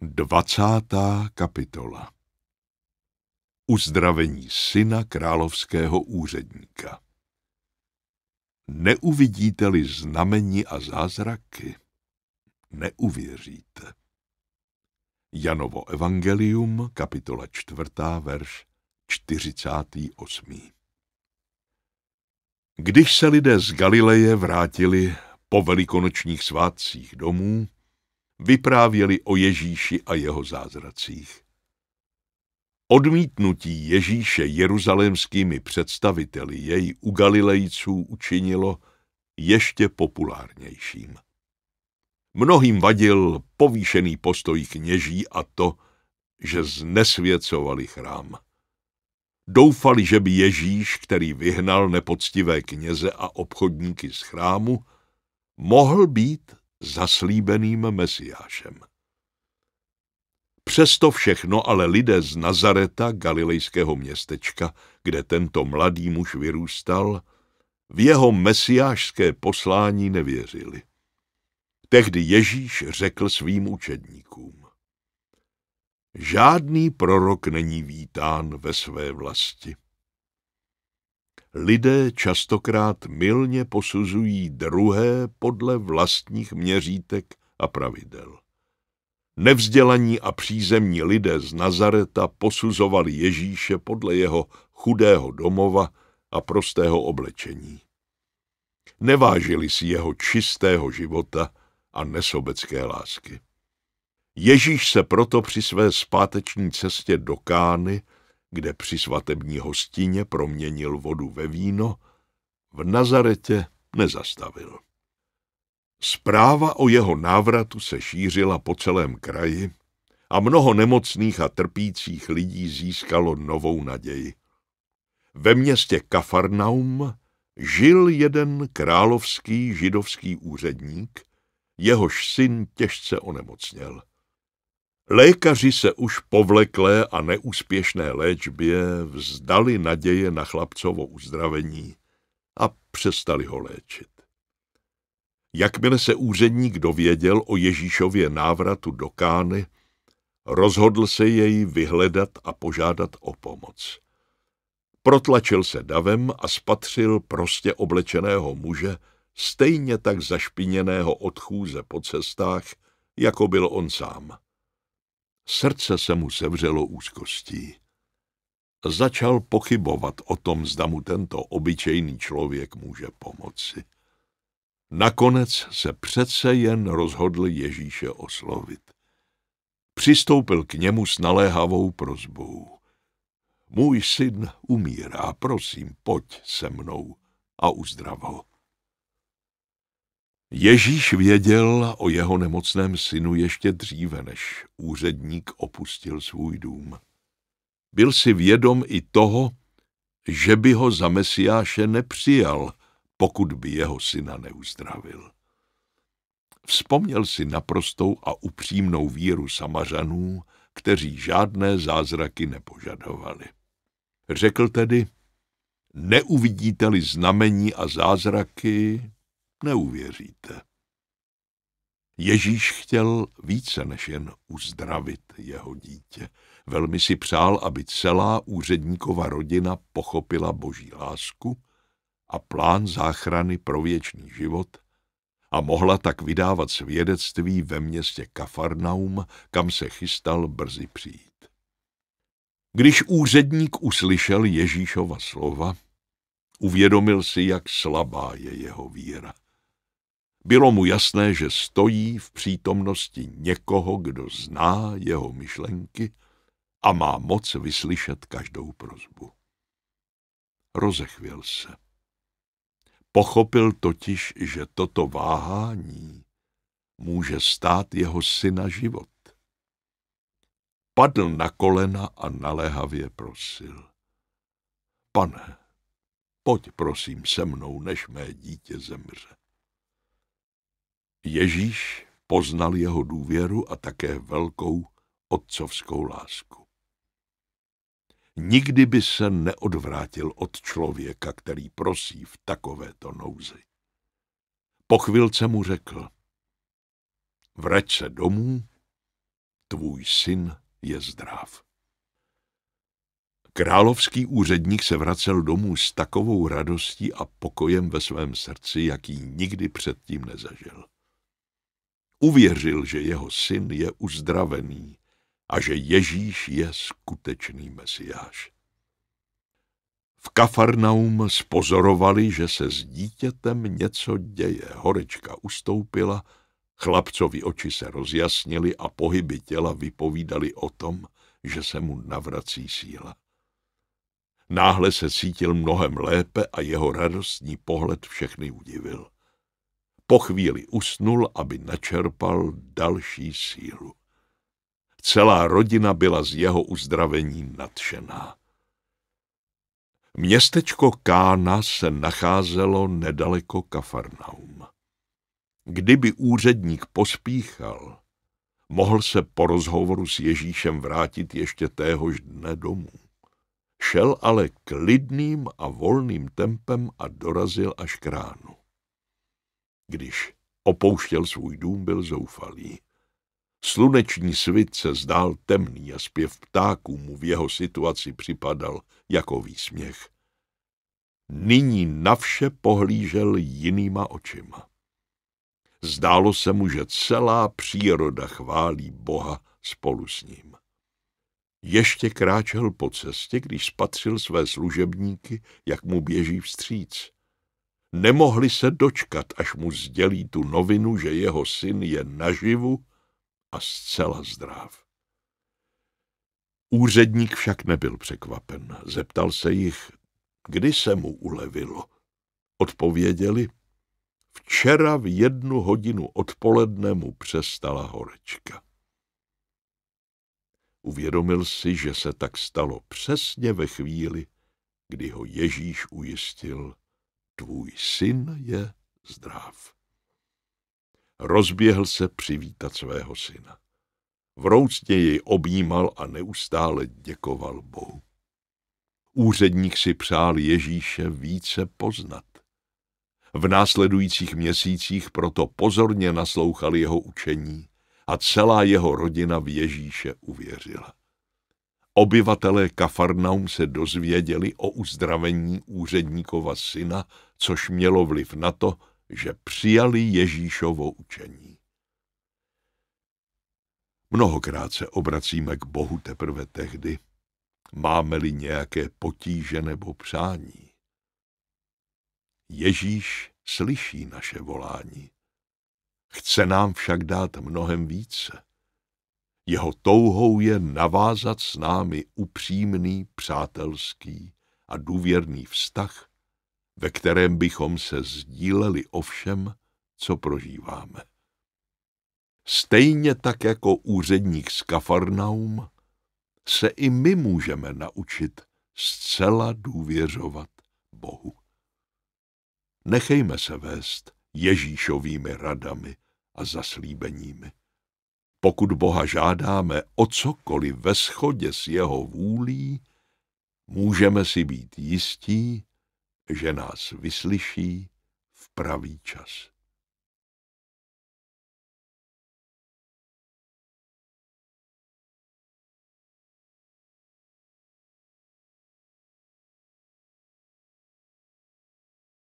Dvacátá kapitola Uzdravení syna královského úředníka Neuvidíte-li znamení a zázraky, neuvěříte. Janovo evangelium, kapitola čtvrtá, verš 48. Když se lidé z Galileje vrátili po velikonočních svátcích domů, vyprávěli o Ježíši a jeho zázracích. Odmítnutí Ježíše jeruzalémskými představiteli jej u Galilejců učinilo ještě populárnějším. Mnohým vadil povýšený postoj kněží a to, že znesvěcovali chrám. Doufali, že by Ježíš, který vyhnal nepoctivé kněze a obchodníky z chrámu, mohl být zaslíbeným Mesiášem. Přesto všechno ale lidé z Nazareta, galilejského městečka, kde tento mladý muž vyrůstal, v jeho mesiášské poslání nevěřili. Tehdy Ježíš řekl svým učedníkům. Žádný prorok není vítán ve své vlasti lidé častokrát milně posuzují druhé podle vlastních měřítek a pravidel. Nevzdělaní a přízemní lidé z Nazareta posuzovali Ježíše podle jeho chudého domova a prostého oblečení. Nevážili si jeho čistého života a nesobecké lásky. Ježíš se proto při své zpáteční cestě do Kány kde při svatební hostině proměnil vodu ve víno, v Nazaretě nezastavil. Zpráva o jeho návratu se šířila po celém kraji a mnoho nemocných a trpících lidí získalo novou naději. Ve městě Kafarnaum žil jeden královský židovský úředník, jehož syn těžce onemocněl. Lékaři se už povleklé a neúspěšné léčbě vzdali naděje na chlapcovo uzdravení a přestali ho léčit. Jakmile se úředník dověděl o Ježíšově návratu do Kány, rozhodl se jej vyhledat a požádat o pomoc. Protlačil se davem a spatřil prostě oblečeného muže, stejně tak zašpiněného od chůze po cestách, jako byl on sám. Srdce se mu sevřelo úzkostí. Začal pochybovat o tom, zda mu tento obyčejný člověk může pomoci. Nakonec se přece jen rozhodl Ježíše oslovit. Přistoupil k němu s naléhavou prozbou. Můj syn umírá, prosím, pojď se mnou a uzdrav ho. Ježíš věděl o jeho nemocném synu ještě dříve, než úředník opustil svůj dům. Byl si vědom i toho, že by ho za mesiáše nepřijal, pokud by jeho syna neuzdravil. Vzpomněl si naprostou a upřímnou víru samařanů, kteří žádné zázraky nepožadovali. Řekl tedy, neuvidíte-li znamení a zázraky, neuvěříte. Ježíš chtěl více než jen uzdravit jeho dítě. Velmi si přál, aby celá úředníkova rodina pochopila boží lásku a plán záchrany pro věčný život a mohla tak vydávat svědectví ve městě Kafarnaum, kam se chystal brzy přijít. Když úředník uslyšel Ježíšova slova, uvědomil si, jak slabá je jeho víra bylo mu jasné, že stojí v přítomnosti někoho, kdo zná jeho myšlenky a má moc vyslyšet každou prozbu. Rozechvěl se. Pochopil totiž, že toto váhání může stát jeho syna život. Padl na kolena a naléhavě prosil. Pane, pojď prosím se mnou, než mé dítě zemře. Ježíš poznal jeho důvěru a také velkou otcovskou lásku. Nikdy by se neodvrátil od člověka, který prosí v takovéto nouzi. Po chvilce mu řekl, vrať se domů, tvůj syn je zdrav. Královský úředník se vracel domů s takovou radostí a pokojem ve svém srdci, jaký nikdy předtím nezažil. Uvěřil, že jeho syn je uzdravený a že Ježíš je skutečný mesiáš. V Kafarnaum spozorovali, že se s dítětem něco děje. Horečka ustoupila, chlapcovi oči se rozjasnily a pohyby těla vypovídali o tom, že se mu navrací síla. Náhle se cítil mnohem lépe a jeho radostní pohled všechny udivil. Po chvíli usnul, aby načerpal další sílu. Celá rodina byla z jeho uzdravení nadšená. Městečko Kána se nacházelo nedaleko Kafarnaum. Kdyby úředník pospíchal, mohl se po rozhovoru s Ježíšem vrátit ještě téhož dne domů. Šel ale klidným a volným tempem a dorazil až k ránu. Když opouštěl svůj dům, byl zoufalý. Sluneční svit se zdál temný a zpěv ptáků mu v jeho situaci připadal jako výsměch. Nyní na vše pohlížel jinýma očima. Zdálo se mu, že celá příroda chválí Boha spolu s ním. Ještě kráčel po cestě, když spatřil své služebníky, jak mu běží vstříc. Nemohli se dočkat, až mu sdělí tu novinu, že jeho syn je naživu a zcela zdrav. Úředník však nebyl překvapen. Zeptal se jich, kdy se mu ulevilo. Odpověděli, včera v jednu hodinu odpoledne mu přestala horečka. Uvědomil si, že se tak stalo přesně ve chvíli, kdy ho Ježíš ujistil, tvůj syn je zdrav. Rozběhl se přivítat svého syna. Vroucně jej objímal a neustále děkoval Bohu. Úředník si přál Ježíše více poznat. V následujících měsících proto pozorně naslouchal jeho učení a celá jeho rodina v Ježíše uvěřila. Obyvatelé Kafarnaum se dozvěděli o uzdravení úředníkova syna což mělo vliv na to, že přijali Ježíšovo učení. Mnohokrát se obracíme k Bohu teprve tehdy, máme-li nějaké potíže nebo přání. Ježíš slyší naše volání. Chce nám však dát mnohem více. Jeho touhou je navázat s námi upřímný, přátelský a důvěrný vztah ve kterém bychom se sdíleli o všem, co prožíváme. Stejně tak jako úředník z Kafarnaum, se i my můžeme naučit zcela důvěřovat Bohu. Nechejme se vést Ježíšovými radami a zaslíbeními. Pokud Boha žádáme o cokoliv ve shodě s jeho vůlí, můžeme si být jistí, že nás vyslyší v pravý čas.